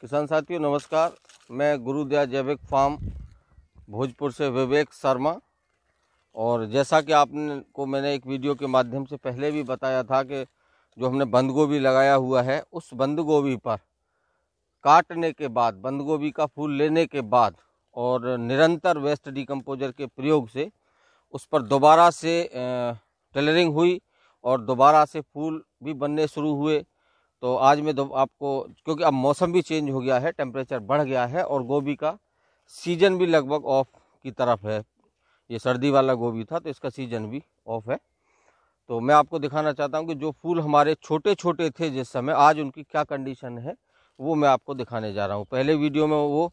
किसान साथियों नमस्कार मैं गुरुदया जैविक फार्म भोजपुर से विवेक शर्मा और जैसा कि आपने को मैंने एक वीडियो के माध्यम से पहले भी बताया था कि जो हमने बंद गोभी लगाया हुआ है उस बंद गोभी पर काटने के बाद बंद गोभी का फूल लेने के बाद और निरंतर वेस्ट डिकम्पोजर के प्रयोग से उस पर दोबारा से टेलरिंग हुई और दोबारा से फूल भी बनने शुरू हुए तो आज मैं दो आपको क्योंकि अब मौसम भी चेंज हो गया है टेम्परेचर बढ़ गया है और गोभी का सीजन भी लगभग ऑफ की तरफ है ये सर्दी वाला गोभी था तो इसका सीजन भी ऑफ है तो मैं आपको दिखाना चाहता हूँ कि जो फूल हमारे छोटे छोटे थे जिस समय आज उनकी क्या कंडीशन है वो मैं आपको दिखाने जा रहा हूँ पहले वीडियो में वो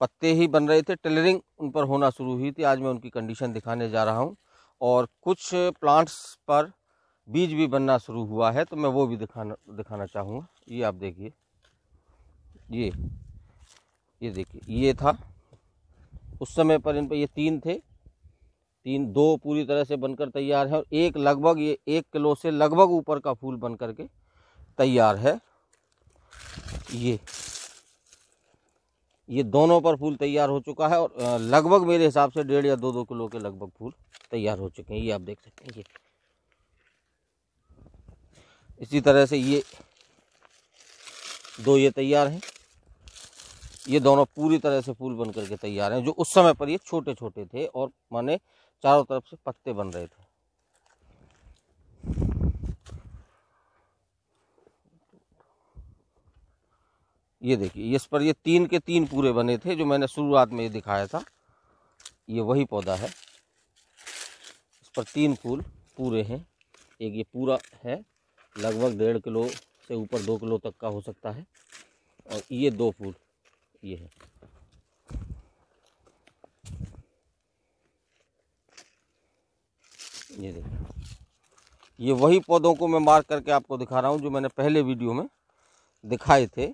पत्ते ही बन रहे थे टेलरिंग उन पर होना शुरू हुई थी आज मैं उनकी कंडीशन दिखाने जा रहा हूँ और कुछ प्लांट्स पर बीज भी बनना शुरू हुआ है तो मैं वो भी दिखाना दिखाना चाहूँगा ये आप देखिए ये ये देखिए ये था उस समय पर इन पर ये तीन थे तीन दो पूरी तरह से बनकर तैयार है और एक लगभग ये एक किलो से लगभग ऊपर का फूल बन करके तैयार है ये ये दोनों पर फूल तैयार हो चुका है और लगभग मेरे हिसाब से डेढ़ या दो दो किलो के लगभग फूल तैयार हो चुके हैं ये आप देख सकते हैं ये इसी तरह से ये दो ये तैयार हैं ये दोनों पूरी तरह से फूल बन करके तैयार हैं जो उस समय पर ये छोटे छोटे थे और माने चारों तरफ से पत्ते बन रहे थे ये देखिए इस पर ये तीन के तीन पूरे बने थे जो मैंने शुरुआत में ये दिखाया था ये वही पौधा है इस पर तीन फूल पूरे हैं एक ये पूरा है लगभग डेढ़ किलो से ऊपर दो किलो तक का हो सकता है और ये दो फूल ये है ये देखिए ये वही पौधों को मैं मार्क करके आपको दिखा रहा हूँ जो मैंने पहले वीडियो में दिखाए थे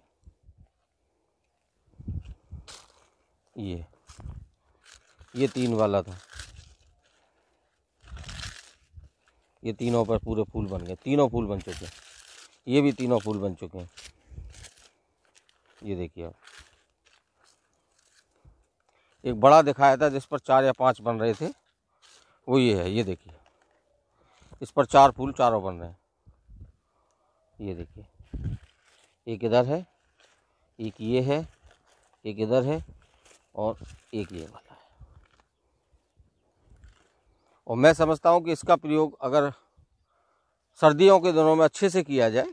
ये ये तीन वाला था ये तीनों पर पूरे फूल बन गए तीनों फूल बन चुके हैं ये भी तीनों फूल बन चुके हैं ये देखिए आप एक बड़ा दिखाया था जिस पर चार या पांच बन रहे थे वो ये है ये देखिए इस पर चार फूल चारों बन रहे हैं ये देखिए एक इधर है एक ये है एक इधर है और एक ये वाला और मैं समझता हूँ कि इसका प्रयोग अगर सर्दियों के दिनों में अच्छे से किया जाए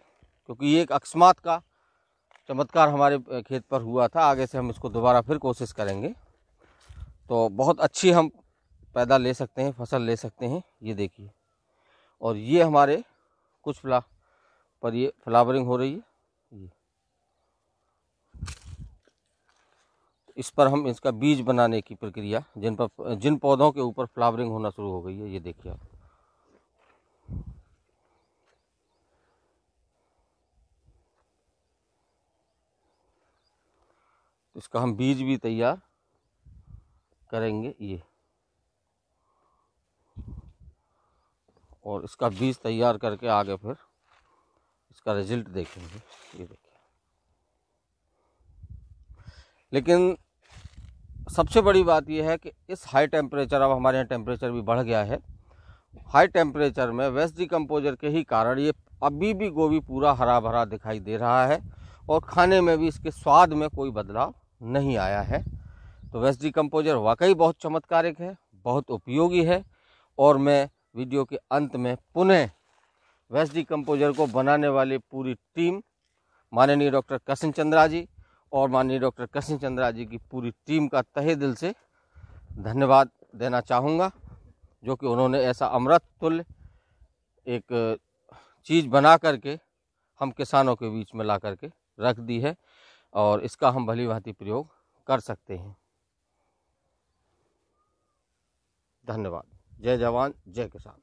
क्योंकि ये एक अकस्मात का चमत्कार हमारे खेत पर हुआ था आगे से हम इसको दोबारा फिर कोशिश करेंगे तो बहुत अच्छी हम पैदा ले सकते हैं फसल ले सकते हैं ये देखिए और ये हमारे कुछ फ्ला पर ये फ्लावरिंग हो रही है ये इस पर हम इसका बीज बनाने की प्रक्रिया जिन पर जिन पौधों के ऊपर फ्लावरिंग होना शुरू हो गई है ये देखिए आप इसका हम बीज भी तैयार करेंगे ये और इसका बीज तैयार करके आगे फिर इसका रिजल्ट देखेंगे ये देखिए लेकिन सबसे बड़ी बात यह है कि इस हाई टेम्परेचर अब हमारे यहाँ टेम्परेचर भी बढ़ गया है हाई टेम्परेचर में वेस्ट डिकम्पोजर के ही कारण ये अभी भी गोभी पूरा हरा भरा दिखाई दे रहा है और खाने में भी इसके स्वाद में कोई बदलाव नहीं आया है तो वेस्ट डिकम्पोजर वाकई बहुत चमत्कारिक है बहुत उपयोगी है और मैं वीडियो के अंत में पुनः वेस्ट डिकम्पोजर को बनाने वाली पूरी टीम माननीय डॉक्टर कृष्ण चंद्रा जी और माननीय डॉक्टर कृष्ण चंद्रा जी की पूरी टीम का तहे दिल से धन्यवाद देना चाहूँगा जो कि उन्होंने ऐसा अमृत तुल्य एक चीज़ बना करके हम किसानों के बीच में ला करके रख दी है और इसका हम भली भांति प्रयोग कर सकते हैं धन्यवाद जय जवान जय किसान